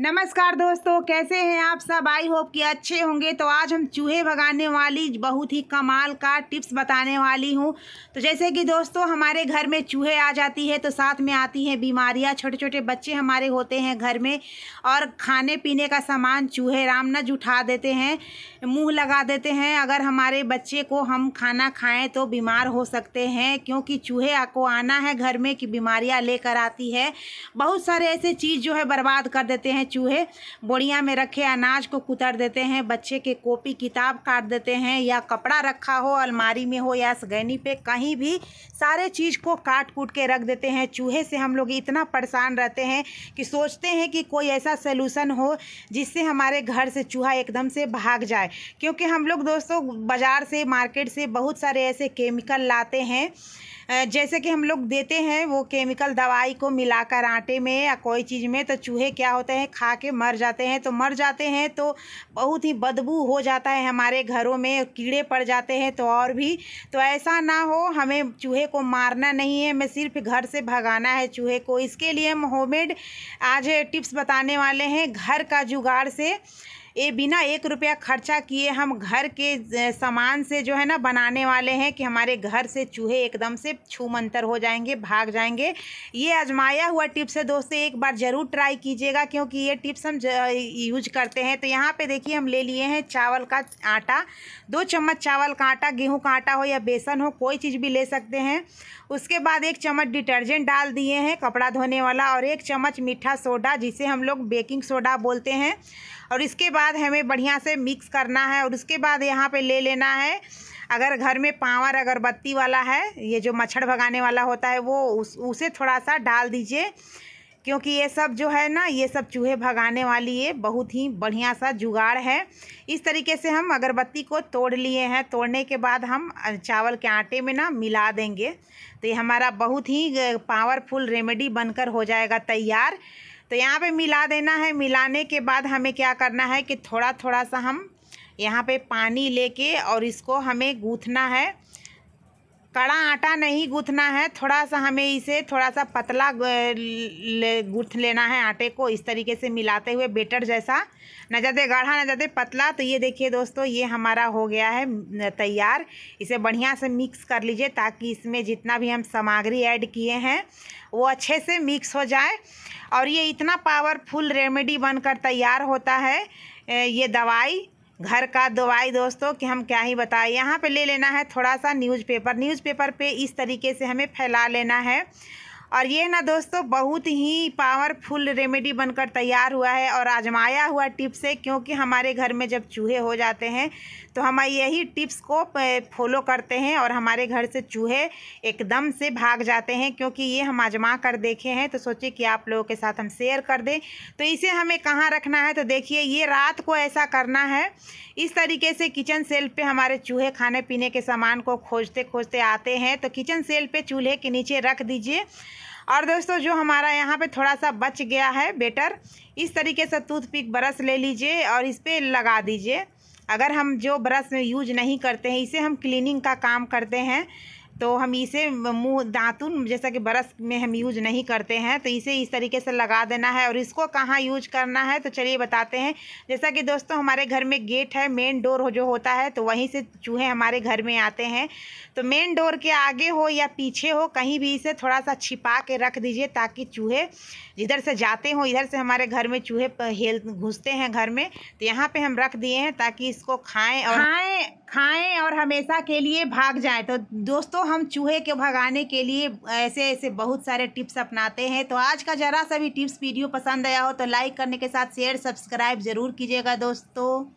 नमस्कार दोस्तों कैसे हैं आप सब आई होप कि अच्छे होंगे तो आज हम चूहे भगाने वाली बहुत ही कमाल का टिप्स बताने वाली हूँ तो जैसे कि दोस्तों हमारे घर में चूहे आ जाती है तो साथ में आती हैं बीमारियाँ छोटे छोटे बच्चे हमारे होते हैं घर में और खाने पीने का सामान चूहे रामनज उठा देते हैं मुँह लगा देते हैं अगर हमारे बच्चे को हम खाना खाएँ तो बीमार हो सकते हैं क्योंकि चूहे को आना है घर में कि बीमारियाँ लेकर आती है बहुत सारे ऐसे चीज़ जो है बर्बाद कर देते हैं हैं चूहे बोरिया में रखे अनाज को कुतर देते हैं बच्चे के कॉपी किताब काट देते हैं या कपड़ा रखा हो अलमारी में हो या सगैनी पे कहीं भी सारे चीज़ को काट कूट के रख देते हैं चूहे से हम लोग इतना परेशान रहते हैं कि सोचते हैं कि कोई ऐसा सोलूसन हो जिससे हमारे घर से चूहा एकदम से भाग जाए क्योंकि हम लोग दोस्तों बाज़ार से मार्केट से बहुत सारे ऐसे केमिकल लाते हैं जैसे कि हम लोग देते हैं वो केमिकल दवाई को मिलाकर आटे में या कोई चीज़ में तो चूहे क्या होते हैं खा के मर जाते हैं तो मर जाते हैं तो बहुत ही बदबू हो जाता है हमारे घरों में कीड़े पड़ जाते हैं तो और भी तो ऐसा ना हो हमें चूहे को मारना नहीं है हमें सिर्फ घर से भगाना है चूहे को इसके लिए हम होम आज टिप्स बताने वाले हैं घर का जुगाड़ से ये बिना एक रुपया खर्चा किए हम घर के सामान से जो है ना बनाने वाले हैं कि हमारे घर से चूहे एकदम से छू मंतर हो जाएंगे भाग जाएंगे ये आजमाया हुआ टिप्स है दोस्तों एक बार ज़रूर ट्राई कीजिएगा क्योंकि ये टिप्स हम यूज करते हैं तो यहाँ पे देखिए हम ले लिए हैं चावल का आटा दो चम्मच चावल का आटा गेहूँ का आटा हो या बेसन हो कोई चीज़ भी ले सकते हैं उसके बाद एक चम्मच डिटर्जेंट डाल दिए हैं कपड़ा धोने वाला और एक चम्मच मीठा सोडा जिसे हम लोग बेकिंग सोडा बोलते हैं और इसके बाद बाद हमें बढ़िया से मिक्स करना है और उसके बाद यहाँ पे ले लेना है अगर घर में पावर अगरबत्ती वाला है ये जो मच्छर भगाने वाला होता है वो उस उसे थोड़ा सा डाल दीजिए क्योंकि ये सब जो है ना ये सब चूहे भगाने वाली ये बहुत ही बढ़िया सा जुगाड़ है इस तरीके से हम अगरबत्ती को तोड़ लिए हैं तोड़ने के बाद हम चावल के आटे में ना मिला देंगे तो ये हमारा बहुत ही पावरफुल रेमेडी बनकर हो जाएगा तैयार तो यहाँ पे मिला देना है मिलाने के बाद हमें क्या करना है कि थोड़ा थोड़ा सा हम यहाँ पे पानी लेके और इसको हमें गूँथना है कड़ा आटा नहीं गूँथना है थोड़ा सा हमें इसे थोड़ा सा पतला ले गूँथ लेना है आटे को इस तरीके से मिलाते हुए बेटर जैसा न ज़्यादा गाढ़ा न ज़्यादा पतला तो ये देखिए दोस्तों ये हमारा हो गया है तैयार इसे बढ़िया से मिक्स कर लीजिए ताकि इसमें जितना भी हम सामग्री ऐड किए हैं वो अच्छे से मिक्स हो जाए और ये इतना पावरफुल रेमेडी बनकर तैयार होता है ये दवाई घर का दवाई दोस्तों कि हम क्या ही बताएं यहाँ पे ले लेना है थोड़ा सा न्यूज़पेपर न्यूज़पेपर पे इस तरीके से हमें फैला लेना है और ये ना दोस्तों बहुत ही पावरफुल रेमेडी बनकर तैयार हुआ है और आजमाया हुआ टिप्स है क्योंकि हमारे घर में जब चूहे हो जाते हैं तो हम यही टिप्स को फॉलो करते हैं और हमारे घर से चूहे एकदम से भाग जाते हैं क्योंकि ये हम आजमा कर देखे हैं तो सोचे कि आप लोगों के साथ हम शेयर कर दें तो इसे हमें कहाँ रखना है तो देखिए ये रात को ऐसा करना है इस तरीके से किचन सेल्फ पर हमारे चूहे खाने पीने के सामान को खोजते खोजते आते हैं तो किचन सेल पर चूल्हे के नीचे रख दीजिए और दोस्तों जो हमारा यहाँ पे थोड़ा सा बच गया है बेटर इस तरीके से टूथ पिक ब्रश ले लीजिए और इस पर लगा दीजिए अगर हम जो ब्रश में यूज नहीं करते हैं इसे हम क्लीनिंग का काम करते हैं तो हम इसे मुँह दातुन जैसा कि बरस में हम यूज नहीं करते हैं तो इसे इस तरीके से लगा देना है और इसको कहाँ यूज करना है तो चलिए बताते हैं जैसा कि दोस्तों हमारे घर में गेट है मेन डोर जो होता है तो वहीं से चूहे हमारे घर में आते हैं तो मेन डोर के आगे हो या पीछे हो कहीं भी इसे थोड़ा सा छिपा के रख दीजिए ताकि चूहे जिधर से जाते हों इधर से हमारे घर में चूहे हेल घुसते हैं घर में तो यहाँ पर हम रख दिए हैं ताकि इसको खाएँ और खाएँ खाएं और हमेशा के लिए भाग जाएं तो दोस्तों हम चूहे के भगाने के लिए ऐसे ऐसे बहुत सारे टिप्स अपनाते हैं तो आज का ज़रा सा भी टिप्स वीडियो पसंद आया हो तो लाइक करने के साथ शेयर सब्सक्राइब ज़रूर कीजिएगा दोस्तों